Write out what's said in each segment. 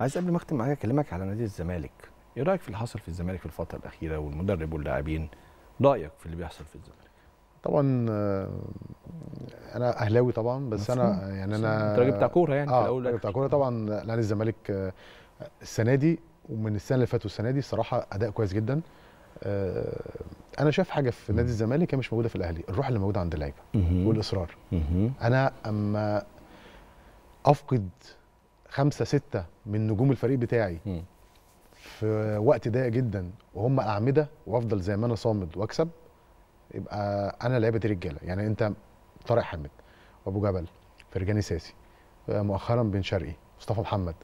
عايز قبل ما اختم معاك اكلمك على نادي الزمالك ايه رايك في اللي حصل في الزمالك في الفتره الاخيره والمدرب واللاعبين رايك في اللي بيحصل في الزمالك طبعا آه، انا اهلاوي طبعا بس مفهوم. انا يعني انا انت راجل بتاع كوره يعني آه في الاول بتاع كوره طبعا نادي الزمالك آه، السنه دي ومن السنه اللي فاتت والسنه دي الصراحه اداء كويس جدا آه، انا شايف حاجه في نادي الزمالك هي مش موجوده في الاهلي الروح اللي موجوده عند اللعيبه والاصرار انا اما افقد خمسه سته من نجوم الفريق بتاعي م. في وقت ضيق جدا وهم اعمده وافضل زي ما انا صامد واكسب يبقى انا لعيبه رجاله يعني انت طارق حامد وابو جبل فرجاني ساسي آه، مؤخرا بن شرقي مصطفى محمد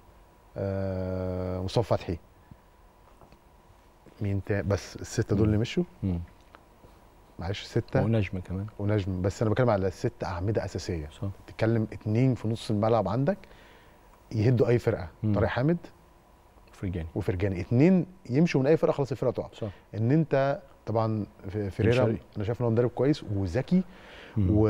آه، مصطفى فتحي مين تا... بس السته دول اللي مشوا معلش سته ونجم كمان ونجم بس انا بتكلم على ست اعمده اساسيه صح. تتكلم اتنين في نص الملعب عندك يهدوا اي فرقه طارق حامد وفرجاني وفرجاني اثنين يمشوا من اي فرقه خلاص الفرقه تقع صح ان انت طبعا فيريرا انا شايف ان هو مدرب كويس وذكي و...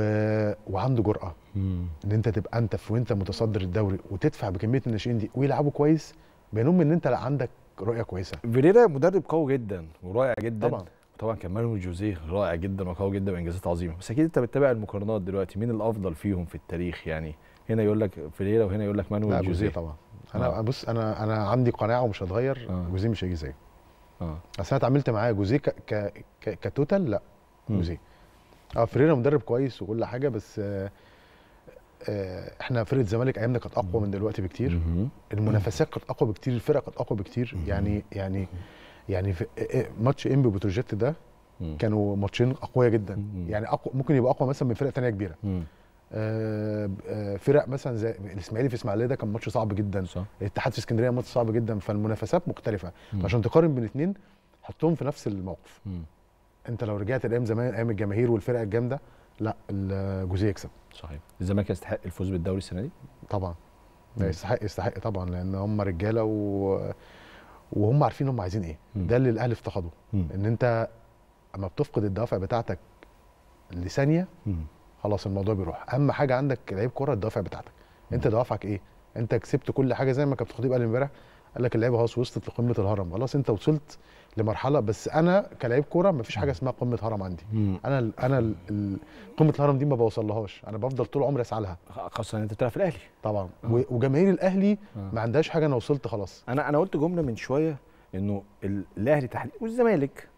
وعنده جرأه ان انت تبقى انت في وانت متصدر الدوري وتدفع بكميه الناشئين دي ويلعبوا كويس بينهم ان انت لا عندك رؤيه كويسه فيريرا مدرب قوي جدا ورائع جدا طبعا طبعا كان مانويل جوزيه رائع جدا وقوي جدا وانجازات عظيمه بس اكيد انت بتتابع المقارنات دلوقتي مين الافضل فيهم في التاريخ يعني هنا يقول لك فيليرا وهنا يقول لك مانويل جوزيه طبعا انا آه. بص انا انا عندي قناعه ومش هتغير آه. جوزيه مش هيجي زيه اه اصل انا اتعاملت معاه جوزيه ك... ك... ك... كتوتال لا جوزيه اه فيليرا مدرب كويس وكل حاجه بس آه, آه، احنا فرقه الزمالك ايامنا كانت اقوى من دلوقتي بكتير المنافسات كانت اقوى بكتير الفرق كانت اقوى بكتير يعني يعني يعني آه، آه، ماتش انبي وبتروجيت ده كانوا ماتشين اقوياء جدا يعني اقوى ممكن يبقى اقوى مثلا من فرق ثانيه كبيره آه، آه، فرق مثلا زي الاسماعيلي في اسماعيليه ده كان ماتش صعب جدا صح. الاتحاد في اسكندريه ماتش صعب جدا فالمنافسات مختلفه عشان تقارن بين الاثنين حطهم في نفس الموقف م. انت لو رجعت الايام زمان ايام الجماهير والفرق الجامده لا الجزيره يكسب صحيح الزمالك يستحق الفوز بالدوري السنه دي طبعا لا يستحق يستحق طبعا لان هم رجاله و... وهم عارفين هم عايزين ايه م. ده اللي الاهلي افتقده ان انت اما بتفقد الدوافع بتاعتك لثانيه خلاص الموضوع بيروح اهم حاجه عندك لعيب كره الدوافع بتاعتك انت دوافعك ايه انت كسبت كل حاجه زي ما كابتن خطيب قال امبارح قال لك اللعيبه خلاص وصلت لقمه الهرم خلاص انت وصلت لمرحله بس انا كلاعب كوره مفيش حاجه اسمها قمه هرم عندي مم. انا انا قمه الهرم دي ما بوصلهاش انا بفضل طول عمري اسعى لها خاصه انت بتلعب في الاهلي طبعا آه. وجماهير الاهلي آه. ما عندهاش حاجه انا وصلت خلاص انا انا قلت جمله من شويه انه الاهلي تحديدا والزمالك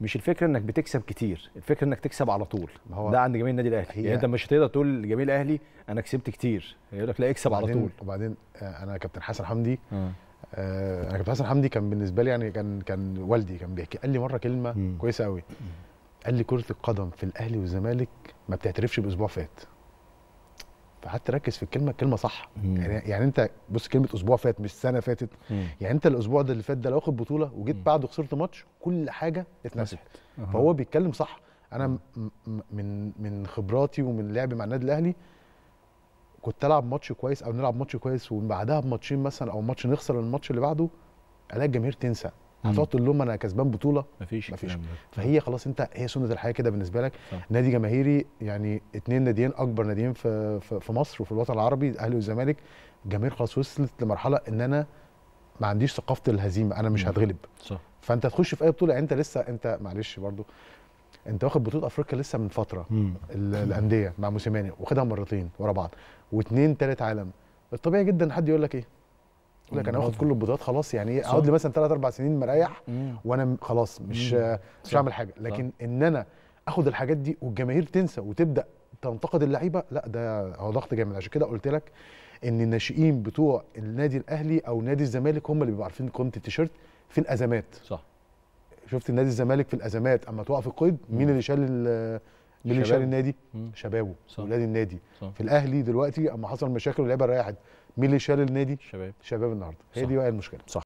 مش الفكره انك بتكسب كتير الفكره انك تكسب على طول ما هو ده عند جميع النادي الاهلي يعني انت مش هتقدر تقول لجميع الاهلي انا كسبت كتير يقول لك لا اكسب على طول وبعدين آه، انا كابتن حسن حمدي آه. آه. انا كابتن حسن حمدي كان بالنسبه لي يعني كان كان والدي كان بيحكي قال لي مره كلمه م. كويسه قوي قال لي كره القدم في الاهلي والزمالك ما بتعترفش باسبوع فات فقعدت اركز في الكلمه الكلمه صح مم. يعني, يعني انت بص كلمه اسبوع فات مش سنه فاتت مم. يعني انت الاسبوع ده اللي فات ده لو واخد بطوله وجيت بعده خسرت ماتش كل حاجه اتنست فهو بيتكلم صح انا من من خبراتي ومن لعبي مع النادي الاهلي كنت العب ماتش كويس او نلعب ماتش كويس وبعدها بماتشين مثلا او ماتش نخسر الماتش اللي بعده الاقي الجماهير تنسى هتقعد تقول لهم انا كسبان بطوله مفيش مفيش فهي خلاص انت هي سنه الحياه كده بالنسبه لك صح. نادي جماهيري يعني اثنين ناديين اكبر ناديين في في مصر وفي الوطن العربي الاهلي والزمالك الجماهير خلاص وصلت لمرحله ان انا ما عنديش ثقافه الهزيمه انا مش هتغلب صح فانت تخش في اي بطوله يعني انت لسه انت معلش برضو انت واخد بطوله افريقيا لسه من فتره الانديه مع موسيماني واخدها مرتين ورا بعض واثنين ثالث عالم الطبيعي جدا حد يقول لك ايه لك انا واخد كل البطولات خلاص يعني ايه اقعد لي مثلا ثلاث اربع سنين مريح وانا خلاص مش مش هعمل حاجه لكن صح. ان انا اخد الحاجات دي والجماهير تنسى وتبدا تنتقد اللعيبه لا ده هو ضغط جامد عشان كده قلت لك ان الناشئين بتوع النادي الاهلي او نادي الزمالك هم اللي بيبقوا عارفين قيمه التيشيرت في الازمات صح شفت نادي الزمالك في الازمات اما توقف القيد مين اللي شال مين اللي شال النادي شبابه ولاد النادي صح. في الاهلي دلوقتي اما حصل مشاكل واللعيبه ريحت مين اللي شال النادي شباب شباب النهارده هي دي بقى المشكله صح